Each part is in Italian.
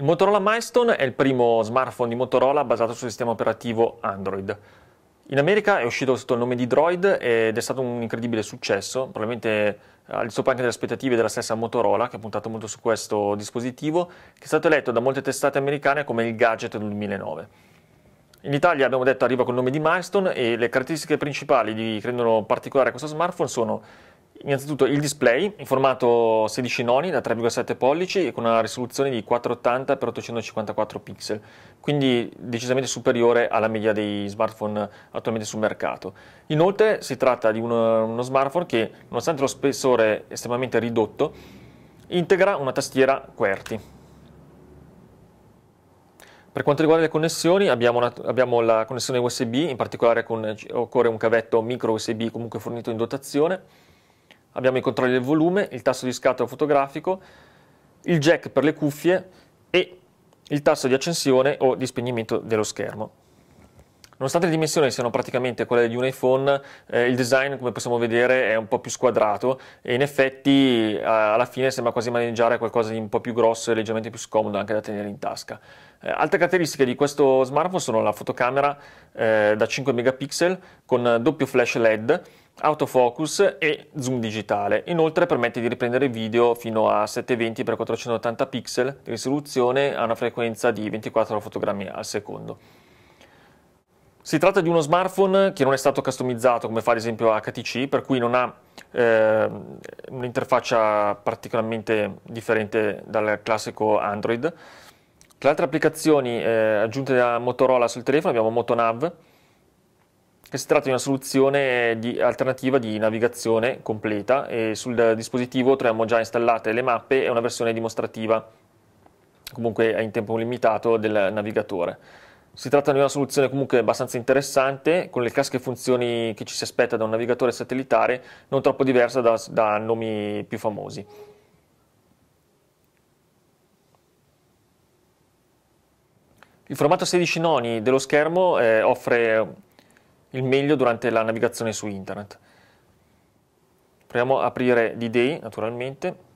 Il Motorola Milestone è il primo smartphone di Motorola basato sul sistema operativo Android. In America è uscito sotto il nome di Droid ed è stato un incredibile successo, probabilmente al di sopra anche delle aspettative della stessa Motorola che ha puntato molto su questo dispositivo, che è stato eletto da molte testate americane come il gadget del 2009. In Italia abbiamo detto arriva col nome di Milestone e le caratteristiche principali che rendono particolare questo smartphone sono innanzitutto il display in formato 16 noni da 3,7 pollici e con una risoluzione di 480x854 pixel, quindi decisamente superiore alla media dei smartphone attualmente sul mercato. Inoltre si tratta di uno, uno smartphone che, nonostante lo spessore estremamente ridotto, integra una tastiera QWERTY. Per quanto riguarda le connessioni abbiamo, una, abbiamo la connessione USB, in particolare con, occorre un cavetto micro USB comunque fornito in dotazione, abbiamo i controlli del volume, il tasto di scatto fotografico, il jack per le cuffie e il tasto di accensione o di spegnimento dello schermo. Nonostante le dimensioni siano praticamente quelle di un iPhone, eh, il design, come possiamo vedere, è un po' più squadrato e in effetti eh, alla fine sembra quasi maneggiare qualcosa di un po' più grosso e leggermente più scomodo anche da tenere in tasca. Eh, altre caratteristiche di questo smartphone sono la fotocamera eh, da 5 megapixel con doppio flash LED autofocus e zoom digitale. Inoltre permette di riprendere video fino a 720x480 pixel di risoluzione a una frequenza di 24 fotogrammi al secondo. Si tratta di uno smartphone che non è stato customizzato come fa ad esempio HTC, per cui non ha eh, un'interfaccia particolarmente differente dal classico Android. Tra le altre applicazioni eh, aggiunte da Motorola sul telefono abbiamo Motonav, che si tratta di una soluzione di alternativa di navigazione completa e sul dispositivo troviamo già installate le mappe e una versione dimostrativa, comunque è in tempo limitato, del navigatore. Si tratta di una soluzione comunque abbastanza interessante, con le classiche funzioni che ci si aspetta da un navigatore satellitare, non troppo diversa da, da nomi più famosi. Il formato 16 noni dello schermo eh, offre il meglio durante la navigazione su internet. Proviamo a aprire l'IDE naturalmente.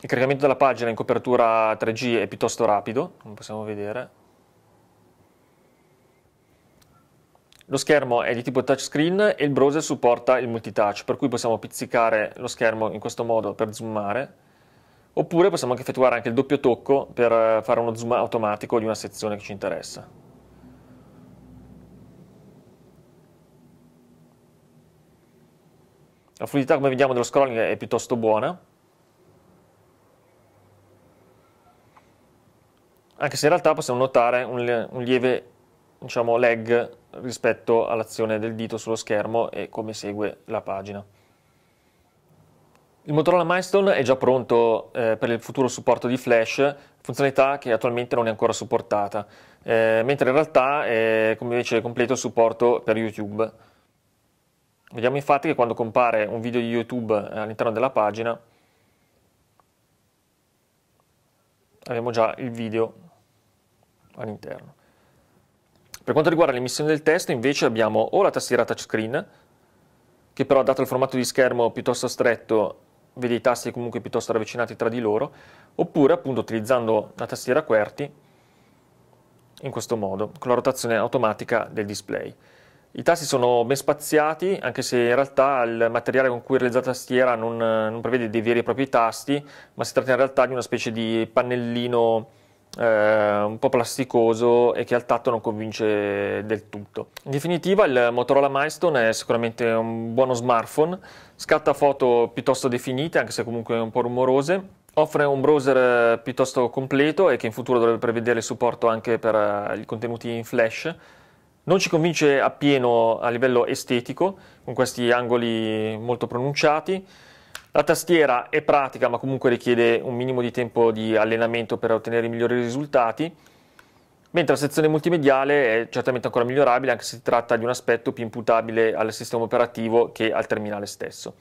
Il caricamento della pagina in copertura 3G è piuttosto rapido, come possiamo vedere. Lo schermo è di tipo touchscreen e il browser supporta il multitouch, per cui possiamo pizzicare lo schermo in questo modo per zoomare, oppure possiamo anche effettuare anche il doppio tocco per fare uno zoom automatico di una sezione che ci interessa. La fluidità, come vediamo, dello scrolling è piuttosto buona. Anche se in realtà possiamo notare un, un lieve diciamo, lag rispetto all'azione del dito sullo schermo e come segue la pagina. Il Motorola Milestone è già pronto eh, per il futuro supporto di Flash, funzionalità che attualmente non è ancora supportata, eh, mentre in realtà è come invece completo il supporto per YouTube. Vediamo infatti che quando compare un video di YouTube eh, all'interno della pagina abbiamo già il video all'interno. Per quanto riguarda l'emissione del testo invece abbiamo o la tastiera touchscreen che però dato il formato di schermo piuttosto stretto vede i tasti comunque piuttosto ravvicinati tra di loro oppure appunto utilizzando la tastiera QWERTY in questo modo con la rotazione automatica del display. I tasti sono ben spaziati, anche se in realtà il materiale con cui è realizzata la tastiera non, non, prevede dei veri e propri tasti, ma si tratta in realtà di una specie di pannellino eh, un po' plasticoso e che al tatto non convince del tutto. In definitiva il Motorola Milestone è sicuramente un buono smartphone, scatta foto piuttosto definite, anche se comunque un po' rumorose, Offre un browser piuttosto completo e che in futuro dovrebbe prevedere il supporto anche per eh, i contenuti in flash, non ci convince appieno a livello estetico, con questi angoli molto pronunciati. La tastiera è pratica, ma comunque richiede un minimo di tempo di allenamento per ottenere i migliori risultati, mentre la sezione multimediale è certamente ancora migliorabile, anche se si tratta di un aspetto più imputabile al sistema operativo che al terminale stesso.